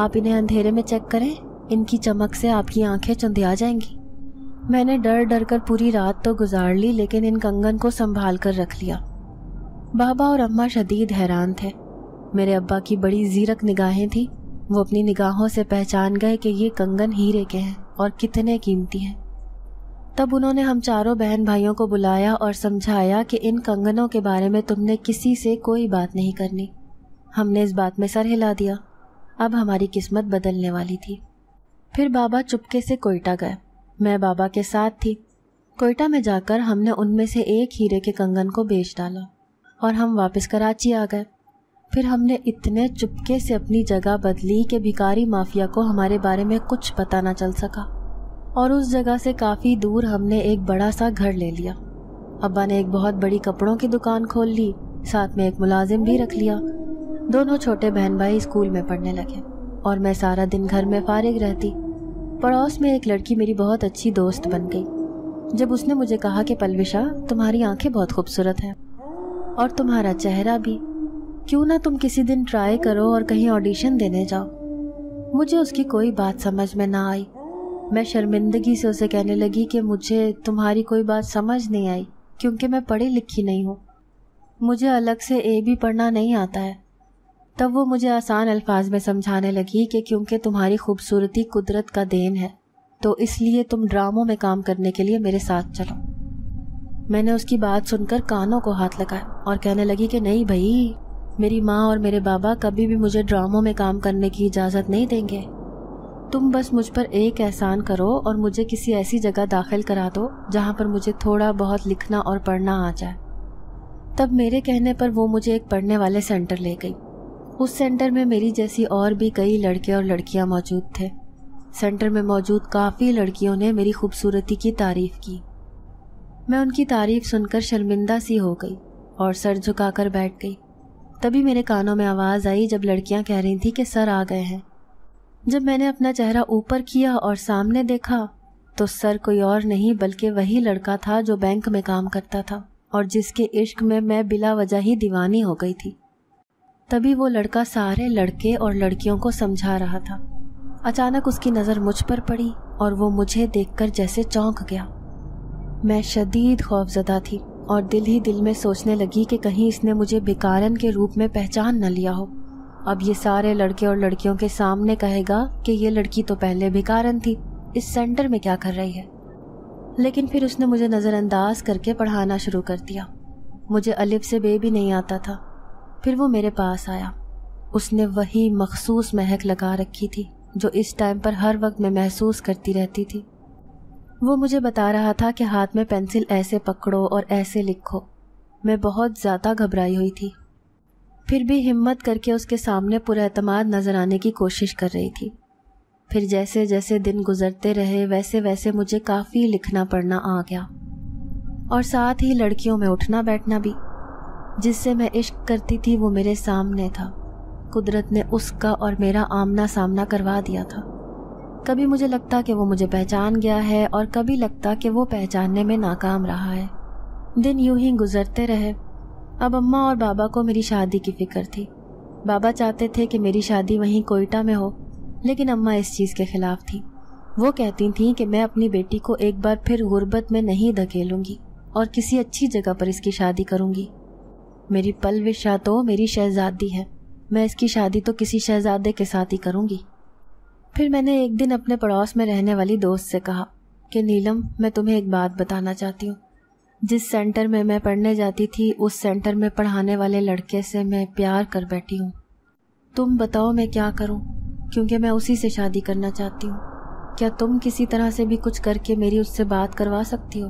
आप इन्हें अंधेरे में चेक करें इनकी चमक से आपकी आंखें आ जाएंगी मैंने डर डर कर पूरी रात तो गुजार ली लेकिन इन कंगन को संभाल कर रख लिया बाबा और अम्मा शदीद हैरान थे मेरे अब्बा की बड़ी जीरक निगाहें थीं वो अपनी निगाहों से पहचान गए कि ये कंगन हीरे के हैं और कितने कीमती हैं तब उन्होंने हम चारों बहन भाइयों को बुलाया और समझाया कि इन कंगनों के बारे में तुमने किसी से कोई बात नहीं करनी हमने इस बात में सर हिला दिया अब हमारी किस्मत बदलने वाली थी फिर बाबा चुपके से कोयटा गए मैं बाबा के साथ थी कोयटा में जाकर हमने उनमें से एक हीरे के कंगन को बेच डाला और हम वापस कराची आ गए फिर हमने इतने चुपके से अपनी जगह बदली कि भिकारी माफिया को हमारे बारे में कुछ पता ना चल सका और उस जगह से काफ़ी दूर हमने एक बड़ा सा घर ले लिया अब्बा ने एक बहुत बड़ी कपड़ों की दुकान खोल ली साथ में एक मुलाजिम भी रख लिया दोनों छोटे बहन भाई स्कूल में पढ़ने लगे और मैं सारा दिन घर में फारिग रहती पड़ोस में एक लड़की मेरी बहुत अच्छी दोस्त बन गई जब उसने मुझे कहा कि पलविशा तुम्हारी आंखें बहुत खूबसूरत हैं और तुम्हारा चेहरा भी क्यों ना तुम किसी दिन ट्राई करो और कहीं ऑडिशन देने जाओ मुझे उसकी कोई बात समझ में ना आई मैं शर्मिंदगी से उसे कहने लगी कि मुझे तुम्हारी कोई बात समझ नहीं आई क्योंकि मैं पढ़ी लिखी नहीं हूँ मुझे अलग से ए भी पढ़ना नहीं आता है तब वो मुझे आसान अल्फाज में समझाने लगी कि क्योंकि तुम्हारी खूबसूरती कुदरत का देन है तो इसलिए तुम ड्रामों में काम करने के लिए मेरे साथ चलो मैंने उसकी बात सुनकर कानों को हाथ लगाया और कहने लगी कि नहीं भाई मेरी माँ और मेरे बाबा कभी भी मुझे ड्रामों में काम करने की इजाज़त नहीं देंगे तुम बस मुझ पर एक एहसान करो और मुझे किसी ऐसी जगह दाखिल करा दो जहाँ पर मुझे थोड़ा बहुत लिखना और पढ़ना आ जाए तब मेरे कहने पर वो मुझे एक पढ़ने वाले सेंटर ले गई उस सेंटर में मेरी जैसी और भी कई लड़के और लड़कियाँ मौजूद थे सेंटर में मौजूद काफ़ी लड़कियों ने मेरी खूबसूरती की तारीफ़ की मैं उनकी तारीफ़ सुनकर शर्मिंदा सी हो गई और सर झुकाकर बैठ गई तभी मेरे कानों में आवाज़ आई जब लड़कियां कह रही थी कि सर आ गए हैं जब मैंने अपना चेहरा ऊपर किया और सामने देखा तो सर कोई और नहीं बल्कि वही लड़का था जो बैंक में काम करता था और जिसके इश्क में मैं बिला वजह ही दीवानी हो गई थी तभी वो लड़का सारे लड़के और लड़कियों को समझा रहा था अचानक उसकी नज़र मुझ पर पड़ी और वो मुझे देखकर जैसे चौंक गया मैं शदीद खौफजदा थी और दिल ही दिल में सोचने लगी कि कहीं इसने मुझे बेकारन के रूप में पहचान न लिया हो अब ये सारे लड़के और लड़कियों के सामने कहेगा कि ये लड़की तो पहले बेकारन थी इस सेंटर में क्या कर रही है लेकिन फिर उसने मुझे नज़रअंदाज करके पढ़ाना शुरू कर दिया मुझे अलिफ से बे भी नहीं आता था फिर वो मेरे पास आया उसने वही मखसूस महक लगा रखी थी जो इस टाइम पर हर वक्त मैं महसूस करती रहती थी वो मुझे बता रहा था कि हाथ में पेंसिल ऐसे पकड़ो और ऐसे लिखो मैं बहुत ज़्यादा घबराई हुई थी फिर भी हिम्मत करके उसके सामने पुरमाद नज़र आने की कोशिश कर रही थी फिर जैसे जैसे दिन गुजरते रहे वैसे वैसे मुझे काफ़ी लिखना पढ़ना आ गया और साथ ही लड़कियों में उठना बैठना भी जिससे मैं इश्क करती थी वो मेरे सामने था कुदरत ने उसका और मेरा आमना सामना करवा दिया था कभी मुझे लगता कि वो मुझे पहचान गया है और कभी लगता कि वो पहचानने में नाकाम रहा है दिन यूं ही गुजरते रहे अब अम्मा और बाबा को मेरी शादी की फ़िक्र थी बाबा चाहते थे कि मेरी शादी वहीं कोयटा में हो लेकिन अम्मा इस चीज़ के ख़िलाफ़ थी वो कहती थीं कि मैं अपनी बेटी को एक बार फिर गुर्बत में नहीं धकेलूंगी और किसी अच्छी जगह पर इसकी शादी करूंगी मेरी पलविशा तो मेरी शहजादी है मैं इसकी शादी तो किसी शहजादे के साथ ही करूंगी फिर मैंने एक दिन अपने पड़ोस में रहने वाली दोस्त से कहा कि नीलम मैं तुम्हें एक बात बताना चाहती हूँ जिस सेंटर में मैं पढ़ने जाती थी उस सेंटर में पढ़ाने वाले लड़के से मैं प्यार कर बैठी हूँ तुम बताओ मैं क्या करूँ क्योंकि मैं उसी से शादी करना चाहती हूँ क्या तुम किसी तरह से भी कुछ करके मेरी उससे बात करवा सकती हो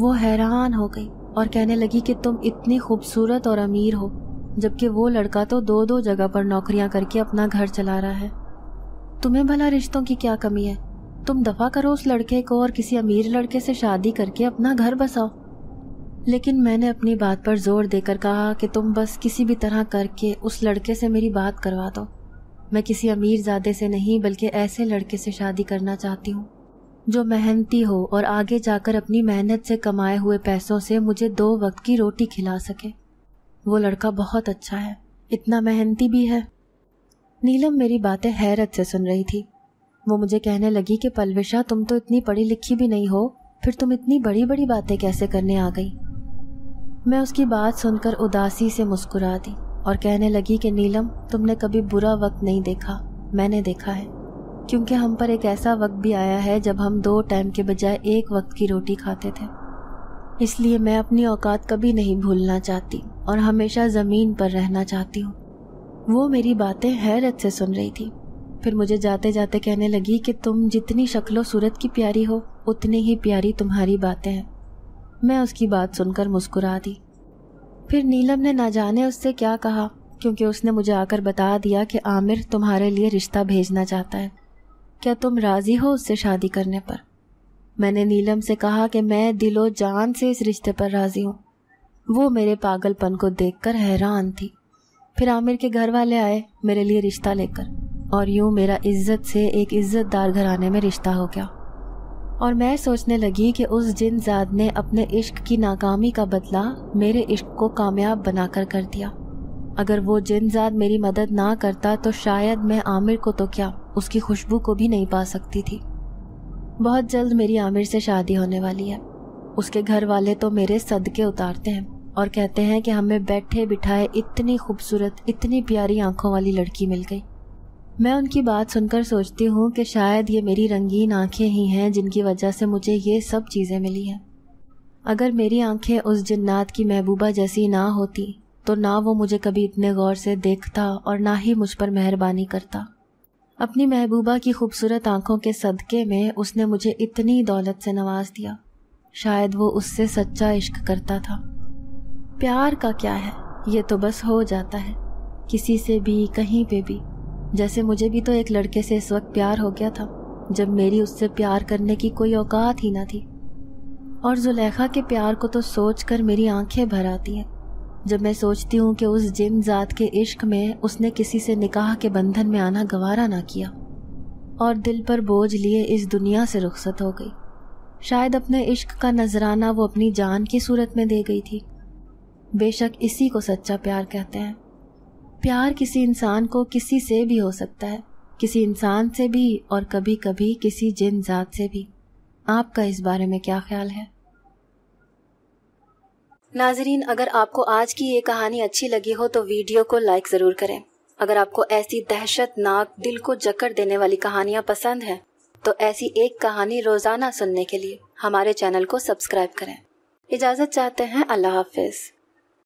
वो हैरान हो गई और कहने लगी कि तुम इतनी खूबसूरत और अमीर हो जबकि वो लड़का तो दो दो जगह पर नौकरियां करके अपना घर चला रहा है तुम्हें भला रिश्तों की क्या कमी है तुम दफा करो उस लड़के को और किसी अमीर लड़के से शादी करके अपना घर बसाओ लेकिन मैंने अपनी बात पर जोर देकर कहा कि तुम बस किसी भी तरह करके उस लड़के से मेरी बात करवा दो मैं किसी अमीर ज़ादे से नहीं बल्कि ऐसे लड़के से शादी करना चाहती हूँ जो मेहनती हो और आगे जाकर अपनी मेहनत से कमाए हुए पैसों से मुझे दो वक्त की रोटी खिला सके वो लड़का बहुत अच्छा है इतना मेहनती भी है नीलम मेरी बातें हैरत से सुन रही थी वो मुझे कहने लगी कि पलविशा तुम तो इतनी पढ़ी लिखी भी नहीं हो फिर तुम इतनी बड़ी बड़ी बातें कैसे करने आ गई मैं उसकी बात सुनकर उदासी से मुस्कुरा दी और कहने लगी कि नीलम तुमने कभी बुरा वक्त नहीं देखा मैंने देखा है क्योंकि हम पर एक ऐसा वक्त भी आया है जब हम दो टाइम के बजाय एक वक्त की रोटी खाते थे इसलिए मैं अपनी औकात कभी नहीं भूलना चाहती और हमेशा ज़मीन पर रहना चाहती हूँ वो मेरी बातें हैरत से सुन रही थी फिर मुझे जाते जाते कहने लगी कि तुम जितनी शक्लो सूरत की प्यारी हो उतनी ही प्यारी तुम्हारी बातें हैं मैं उसकी बात सुनकर मुस्कुरा दी फिर नीलम ने ना जाने उससे क्या कहा क्योंकि उसने मुझे आकर बता दिया कि आमिर तुम्हारे लिए रिश्ता भेजना चाहता है क्या तुम राज़ी हो उससे शादी करने पर मैंने नीलम से कहा कि मैं दिलो जान से इस रिश्ते पर राज़ी हूँ वो मेरे पागलपन को देखकर हैरान थी फिर आमिर के घर वाले आए मेरे लिए रिश्ता लेकर और यूं मेरा इज्जत से एक इज्जतदार घराने में रिश्ता हो गया और मैं सोचने लगी कि उस जिन जाद ने अपने इश्क की नाकामी का बदला मेरे इश्क को कामयाब बनाकर कर दिया अगर वो जिन जाद मेरी मदद ना करता तो शायद मैं आमिर को तो क्या उसकी खुशबू को भी नहीं पा सकती थी बहुत जल्द मेरी आमिर से शादी होने वाली है उसके घर वाले तो मेरे सदके उतारते हैं और कहते हैं कि हमें बैठे बिठाए इतनी खूबसूरत इतनी प्यारी आंखों वाली लड़की मिल गई मैं उनकी बात सुनकर सोचती हूँ कि शायद ये मेरी रंगीन आंखें ही हैं जिनकी वजह से मुझे ये सब चीज़ें मिली हैं अगर मेरी आंखें उस जन्नात की महबूबा जैसी ना होती तो ना वो मुझे कभी इतने गौर से देखता और ना ही मुझ पर मेहरबानी करता अपनी महबूबा की खूबसूरत आंखों के सदक़े में उसने मुझे इतनी दौलत से नवाज दिया शायद वो उससे सच्चा इश्क करता था प्यार का क्या है ये तो बस हो जाता है किसी से भी कहीं पे भी जैसे मुझे भी तो एक लड़के से इस वक्त प्यार हो गया था जब मेरी उससे प्यार करने की कोई औकात ही ना थी और जुलेखा के प्यार को तो सोच कर मेरी आंखें भर आती हैं जब मैं सोचती हूँ कि उस जिम जात के इश्क में उसने किसी से निकाह के बंधन में आना गवारा ना किया और दिल पर बोझ लिए इस दुनिया से रुखसत हो गई शायद अपने इश्क का नजराना वो अपनी जान की सूरत में दे गई थी बेशक इसी को सच्चा प्यार कहते हैं प्यार किसी इंसान को किसी से भी हो सकता है किसी इंसान से भी और कभी कभी किसी जिन जात से भी आपका इस बारे में क्या ख्याल है नाजरीन अगर आपको आज की ये कहानी अच्छी लगी हो तो वीडियो को लाइक ज़रूर करें अगर आपको ऐसी दहशतनाक दिल को जकड़ देने वाली कहानियाँ पसंद है तो ऐसी एक कहानी रोज़ाना सुनने के लिए हमारे चैनल को सब्सक्राइब करें इजाज़त चाहते हैं अल्लाह हाफिज़